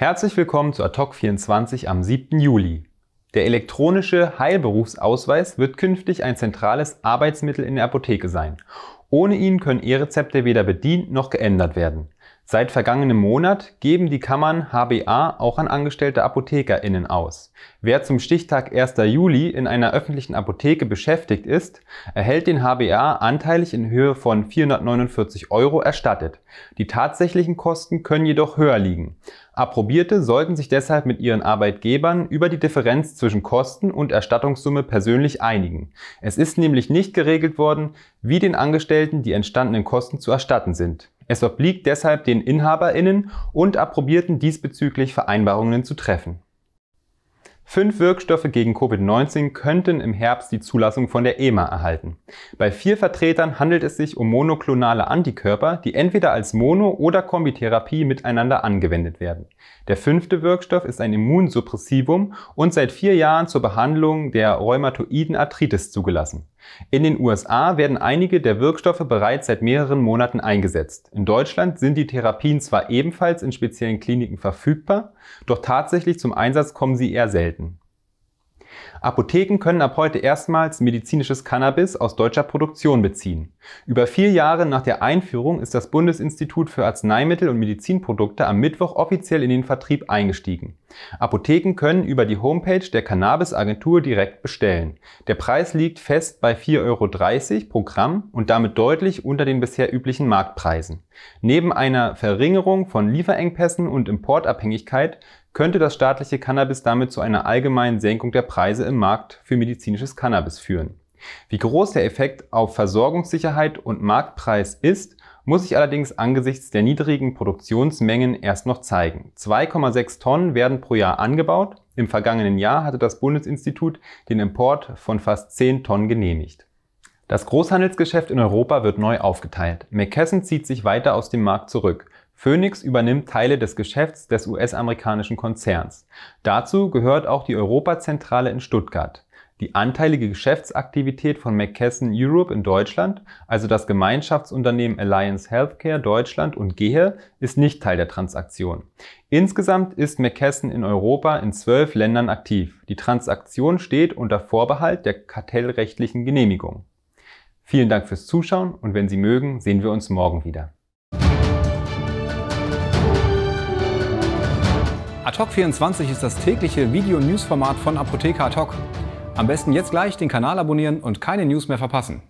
Herzlich willkommen zu ATOC 24 am 7. Juli. Der elektronische Heilberufsausweis wird künftig ein zentrales Arbeitsmittel in der Apotheke sein. Ohne ihn können E-Rezepte weder bedient noch geändert werden. Seit vergangenem Monat geben die Kammern HBA auch an angestellte ApothekerInnen aus. Wer zum Stichtag 1. Juli in einer öffentlichen Apotheke beschäftigt ist, erhält den HBA anteilig in Höhe von 449 Euro erstattet. Die tatsächlichen Kosten können jedoch höher liegen. Approbierte sollten sich deshalb mit ihren Arbeitgebern über die Differenz zwischen Kosten und Erstattungssumme persönlich einigen. Es ist nämlich nicht geregelt worden, wie den Angestellten die entstandenen Kosten zu erstatten sind. Es obliegt deshalb den InhaberInnen und Approbierten diesbezüglich Vereinbarungen zu treffen. Fünf Wirkstoffe gegen Covid-19 könnten im Herbst die Zulassung von der EMA erhalten. Bei vier Vertretern handelt es sich um monoklonale Antikörper, die entweder als Mono- oder Kombitherapie miteinander angewendet werden. Der fünfte Wirkstoff ist ein Immunsuppressivum und seit vier Jahren zur Behandlung der rheumatoiden Arthritis zugelassen. In den USA werden einige der Wirkstoffe bereits seit mehreren Monaten eingesetzt. In Deutschland sind die Therapien zwar ebenfalls in speziellen Kliniken verfügbar, doch tatsächlich zum Einsatz kommen sie eher selten. Apotheken können ab heute erstmals medizinisches Cannabis aus deutscher Produktion beziehen. Über vier Jahre nach der Einführung ist das Bundesinstitut für Arzneimittel und Medizinprodukte am Mittwoch offiziell in den Vertrieb eingestiegen. Apotheken können über die Homepage der Cannabisagentur direkt bestellen. Der Preis liegt fest bei 4,30 Euro pro Gramm und damit deutlich unter den bisher üblichen Marktpreisen. Neben einer Verringerung von Lieferengpässen und Importabhängigkeit könnte das staatliche Cannabis damit zu einer allgemeinen Senkung der Preise im Markt für medizinisches Cannabis führen. Wie groß der Effekt auf Versorgungssicherheit und Marktpreis ist, muss sich allerdings angesichts der niedrigen Produktionsmengen erst noch zeigen. 2,6 Tonnen werden pro Jahr angebaut. Im vergangenen Jahr hatte das Bundesinstitut den Import von fast 10 Tonnen genehmigt. Das Großhandelsgeschäft in Europa wird neu aufgeteilt. McKesson zieht sich weiter aus dem Markt zurück. Phoenix übernimmt Teile des Geschäfts des US-amerikanischen Konzerns. Dazu gehört auch die Europazentrale in Stuttgart. Die anteilige Geschäftsaktivität von McKesson Europe in Deutschland, also das Gemeinschaftsunternehmen Alliance Healthcare Deutschland und GEHE, ist nicht Teil der Transaktion. Insgesamt ist McKesson in Europa in zwölf Ländern aktiv. Die Transaktion steht unter Vorbehalt der kartellrechtlichen Genehmigung. Vielen Dank fürs Zuschauen und wenn Sie mögen, sehen wir uns morgen wieder. Ad-Hoc 24 ist das tägliche Video-News-Format von Apotheker Ad-Hoc. Am besten jetzt gleich den Kanal abonnieren und keine News mehr verpassen.